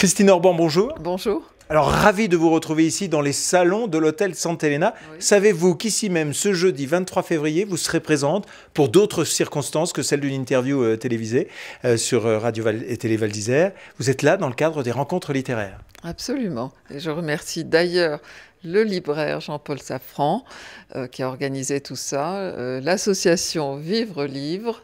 Christine Orban, bonjour. Bonjour. Alors, ravi de vous retrouver ici dans les salons de l'hôtel Sant'Elena. Savez-vous qu'ici même, ce jeudi 23 février, vous serez présente pour d'autres circonstances que celle d'une interview euh, télévisée euh, sur euh, Radio et Télé Val Vous êtes là dans le cadre des rencontres littéraires. Absolument. Et je remercie d'ailleurs le libraire Jean-Paul Safran qui a organisé tout ça, l'association Vivre Livre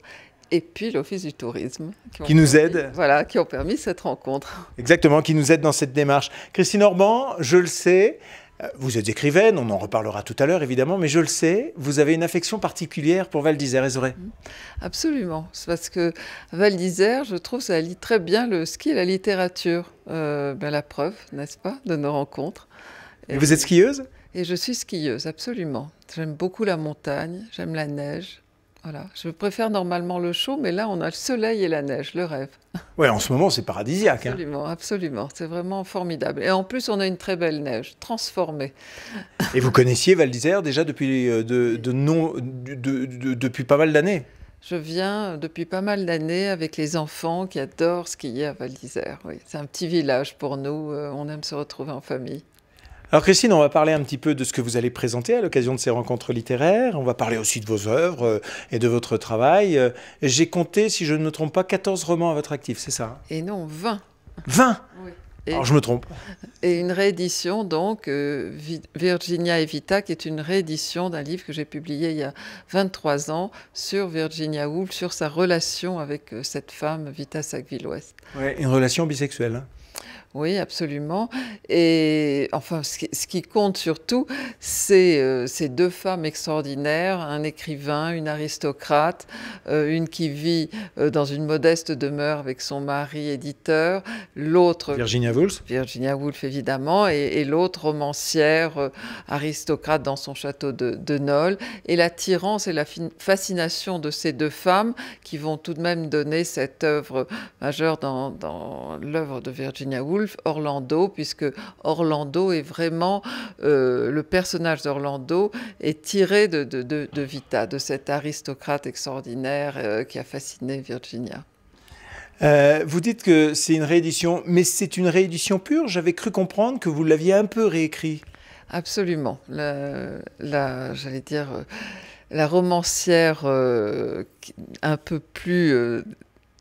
et puis l'Office du tourisme. Qui, nous aide. Voilà, qui ont permis cette rencontre. Exactement, qui nous aide dans cette démarche. Christine Orban, je le sais, euh, vous êtes écrivaine, on en reparlera tout à l'heure évidemment, mais je le sais, vous avez une affection particulière pour Val d'Isère vrai mhm. Absolument, c'est parce que Val d'Isère, je trouve, ça allie très bien le ski et la littérature. Euh, ben, la preuve, n'est-ce pas, de nos rencontres. et vous êtes skieuse Et je suis skieuse, absolument. J'aime beaucoup la montagne, j'aime la neige. Voilà, je préfère normalement le chaud, mais là on a le soleil et la neige, le rêve. Oui, en ce moment c'est paradisiaque. Hein. Absolument, absolument, c'est vraiment formidable. Et en plus on a une très belle neige, transformée. Et vous connaissiez Val d'Isère déjà depuis, euh, depuis pas mal d'années je viens depuis pas mal d'années avec les enfants qui adorent a à Val d'Isère. C'est un petit village pour nous, euh, on aime se retrouver en famille. Alors Christine, on va parler un petit peu de ce que vous allez présenter à l'occasion de ces rencontres littéraires. On va parler aussi de vos œuvres euh, et de votre travail. Euh, j'ai compté, si je ne me trompe pas, 14 romans à votre actif, c'est ça hein Et non, 20. 20 Alors je me trompe. Et une réédition, donc, euh, Virginia Virginia Evita, qui est une réédition d'un livre que j'ai publié il y a 23 ans sur Virginia Woolf, sur sa relation avec cette femme, Vita Sackville-West. Ouais, une relation bisexuelle. Hein oui, absolument. Et enfin, ce qui, compte surtout, c'est euh, ces deux femmes extraordinaires, un écrivain, une aristocrate, euh, une qui vit euh, dans une modeste demeure avec son mari éditeur, l'autre... Virginia Woolf. Virginia Woolf, évidemment, et, l'autre romancière aristocrate dans son château de, de Nol. Et l'attirance et la fascination de ces deux femmes qui vont tout de même donner cette œuvre majeure dans, dans l'œuvre de Virginia Woolf Orlando, puisque Orlando est vraiment, euh, le personnage d'Orlando est tiré de, de, Vita, de cet aristocrate extraordinaire euh, qui a fasciné Virginia. Euh, vous dites que c'est une réédition, mais c'est une réédition pure. J'avais cru comprendre que vous l'aviez un peu réécrit. Absolument. La, j'allais dire, la romancière un peu plus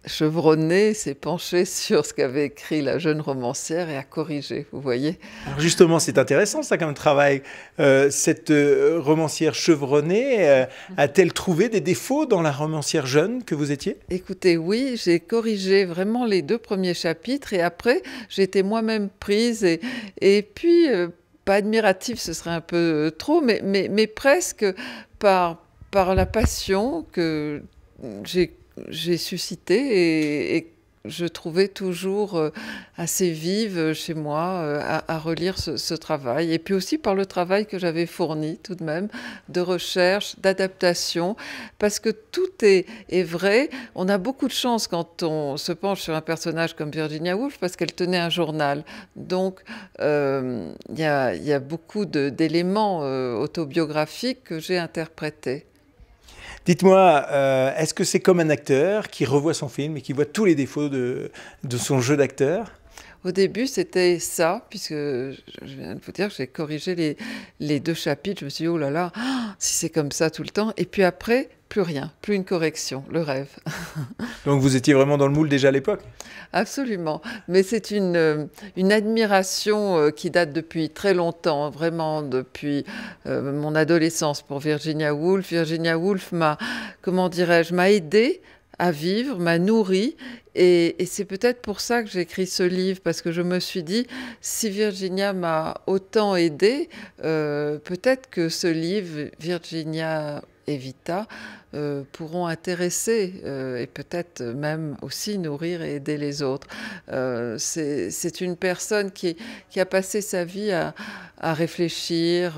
chevronné s'est penché sur ce qu'avait écrit la jeune romancière et a corrigé, vous voyez. justement, c'est intéressant ça comme travail. Euh, cette euh, romancière chevronnée euh, a-t-elle trouvé des défauts dans la romancière jeune que vous étiez Écoutez, oui, j'ai corrigé vraiment les deux premiers chapitres et après, j'étais moi-même prise et, puis... pas admiratif, ce serait un peu trop, mais, mais, mais presque par, par la passion que j'ai j'ai suscité et, je trouvais toujours euh, assez vive euh, chez moi euh, à, relire ce, travail. Et puis aussi par le travail que j'avais fourni tout de même de recherche, d'adaptation, parce que tout est, est, vrai. On a beaucoup de chance quand on se penche sur un personnage comme Virginia Woolf parce qu'elle tenait un journal. Donc il y, y, a beaucoup d'éléments autobiographiques que j'ai interprétés. Dites-moi, euh, est-ce que c'est comme un acteur qui revoit son film et qui voit tous les défauts de, de son jeu d'acteur au début, c'était ça, puisque je viens de vous dire, j'ai corrigé les, les, deux chapitres. Je me suis dit, oh là là, ah, si c'est comme ça tout le temps. Et puis après, plus rien, plus une correction, le rêve. Donc vous étiez vraiment dans le moule déjà à l'époque Absolument, mais c'est une, euh, une admiration euh, qui date depuis très longtemps, vraiment depuis euh, mon adolescence pour Virginia Woolf. Virginia Woolf m'a, comment dirais-je, m'a aidée à vivre, m'a nourri. Et, c'est peut-être pour ça que j'ai écrit ce livre, parce que je me suis dit, si Virginia m'a autant aidé, peut-être que ce livre, Virginia Evita euh, pourront intéresser euh, et peut-être même aussi nourrir et aider les autres. Euh, c'est une personne qui, a passé sa vie à, réfléchir.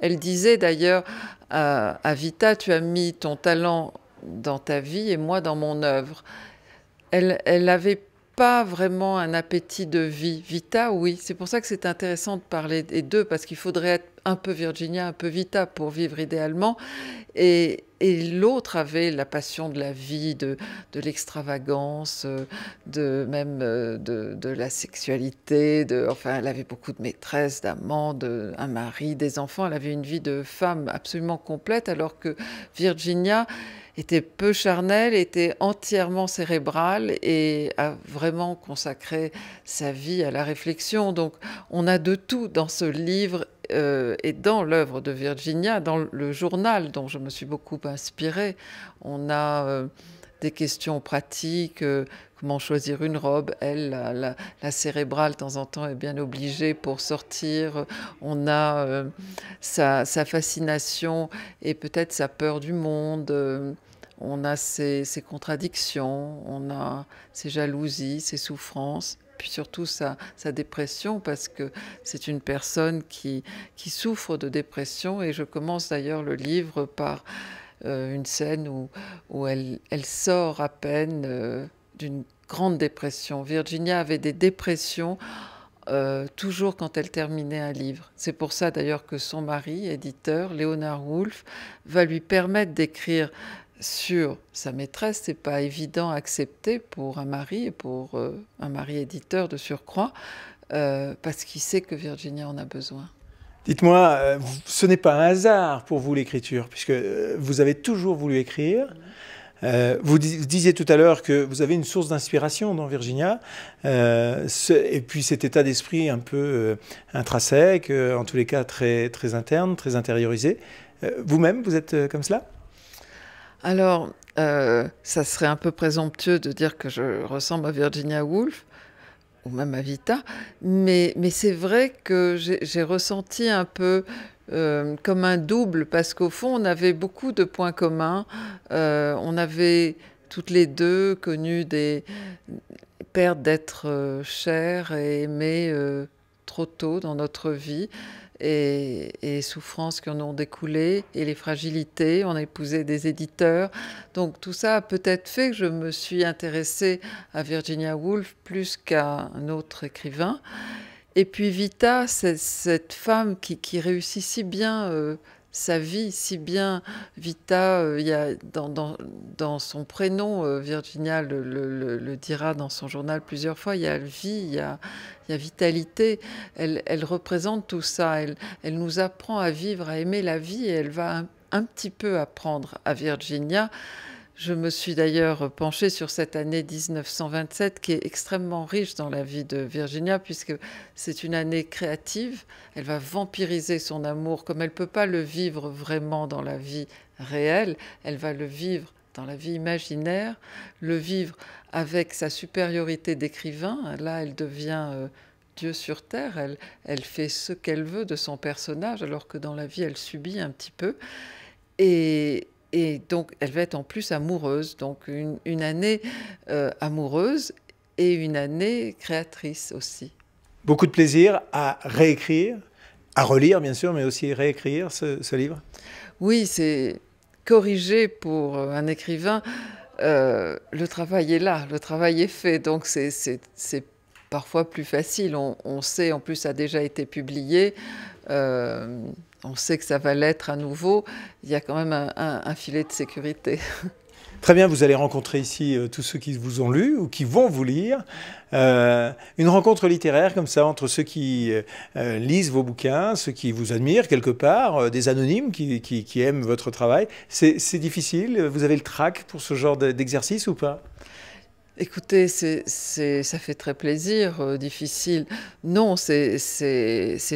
elle disait d'ailleurs à, Vita, tu as mis ton talent dans ta vie et moi dans mon œuvre. Elle, elle avait pas vraiment un appétit de vie. Vita, oui. C'est pour ça que c'est intéressant de parler des deux, parce qu'il faudrait être un peu Virginia, un peu Vita pour vivre idéalement. Et, et l'autre avait la passion de la vie, de, l'extravagance, euh, de même euh, de, la sexualité. enfin, elle avait beaucoup de maîtresses, d'amants, un mari, des enfants. Elle avait une vie de femme absolument complète, alors que Virginia était peu charnelle, était entièrement cérébrale et a vraiment consacré sa vie à la réflexion. Donc on a de tout dans ce livre euh, et dans l'œuvre de Virginia, dans le journal dont je me suis beaucoup inspirée, on a euh, des questions pratiques, euh, comment choisir une robe. Elle, la, cérébrale, de temps en temps, est bien obligée pour sortir. On a sa, fascination et peut-être sa peur du monde. on a ses, contradictions, on a ses jalousies, ses souffrances puis surtout sa, sa dépression, parce que c'est une personne qui, qui souffre de dépression. Et je commence d'ailleurs le livre par euh, une scène où, où elle, elle sort à peine euh, d'une grande dépression. Virginia avait des dépressions. Euh, toujours quand elle terminait un livre. C'est pour ça d'ailleurs que son mari, éditeur, Léonard Woolf, va lui permettre d'écrire sur sa maîtresse, c'est pas évident à accepter pour un mari et pour euh, un mari éditeur de surcroît, euh, parce qu'il sait que Virginia en a besoin. Dites-moi, euh, ce n'est pas un hasard pour vous l'écriture, puisque vous avez toujours voulu écrire. vous disiez tout à l'heure que vous avez une source d'inspiration dans Virginia, et puis cet état d'esprit un peu intrinsèque, en tous les cas très, très interne, très intériorisé. vous-même, vous êtes comme cela alors, euh, ça serait un peu présomptueux de dire que je ressemble à Virginia Woolf ou même à Vita, mais, c'est vrai que j'ai ressenti un peu euh, comme un double, parce qu'au fond, on avait beaucoup de points communs. Euh, on avait toutes les deux connu des pertes d'être chères et aimées trop tôt dans notre vie et, et souffrances qui en ont découlé et les fragilités. On a épousé des éditeurs. Donc tout ça a peut-être fait que je me suis intéressée à Virginia Woolf plus qu'à un autre écrivain. Et puis Vita, c'est cette femme qui, réussit si bien euh, sa vie, si bien Vita, euh, y a dans, son prénom, euh, Virginia le, dira dans son journal plusieurs fois, il y a vie, il y a, vitalité, elle, représente tout ça, elle, nous apprend à vivre, à aimer la vie, et elle va un petit peu apprendre à Virginia je me suis d'ailleurs penchée sur cette année 1927 qui est extrêmement riche dans la vie de Virginia puisque c'est une année créative. Elle va vampiriser son amour comme elle ne peut pas le vivre vraiment dans la vie réelle. Elle va le vivre dans la vie imaginaire, le vivre avec sa supériorité d'écrivain. Là, elle devient euh, Dieu sur terre. Elle, elle fait ce qu'elle veut de son personnage alors que dans la vie, elle subit un petit peu. Et et donc, elle va être en plus amoureuse. Donc, une, année euh, amoureuse et une année créatrice aussi. Beaucoup de plaisir à réécrire, à relire bien sûr, mais aussi réécrire ce, livre. Oui, c'est corriger pour euh, un écrivain. Euh, le travail est là, le travail est fait, donc c'est parfois plus facile. On, sait, en plus, ça a déjà été publié on sait que ça va l'être à nouveau, il y a quand même un, filet de sécurité. Très bien, vous allez rencontrer ici euh, tous ceux qui vous ont lu ou qui vont vous lire. Euh, une rencontre littéraire comme ça entre ceux qui euh, lisent vos bouquins, ceux qui vous admirent quelque part, des anonymes qui, qui, aiment votre travail. C'est difficile Vous avez le trac pour ce genre d'exercice ou pas Écoutez, ça fait très plaisir, euh, difficile. Non, c'est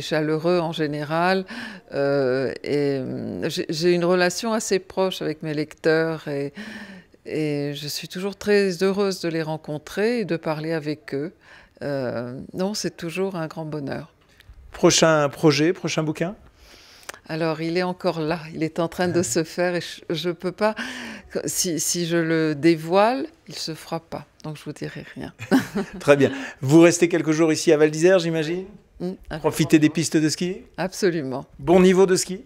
chaleureux en général. Euh, et hum, j'ai une relation assez proche avec mes lecteurs et, je suis toujours très heureuse de les rencontrer et de parler avec eux. Euh, non, c'est toujours un grand bonheur. Prochain projet, prochain bouquin alors il est encore là, il est en train de ah. se faire et je ne peux pas. Si, je le dévoile, il se fera pas. Donc je vous dirai rien. Très bien. Vous restez quelques jours ici à Val d'Isère, j'imagine. profiter mmh, Profitez des pistes de ski. Absolument. Bon niveau de ski.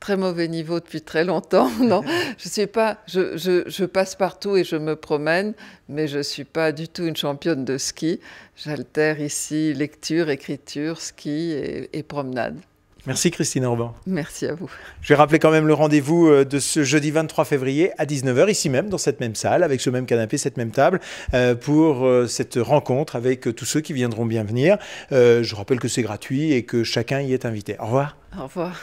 Très mauvais niveau depuis très longtemps. Non, je sais pas. Je, passe partout et je me promène, mais je ne suis pas du tout une championne de ski. J'altère ici lecture, écriture, ski et promenade. Merci Christine Orban. Merci à vous. Je vais rappeler quand même le rendez-vous euh, de ce jeudi 23 février à 19h, ici même, dans cette même salle, avec ce même canapé, cette même table, euh, pour euh, cette rencontre avec tous ceux qui viendront bien venir. Je rappelle que c'est gratuit et que chacun y est invité. Au revoir. Au revoir.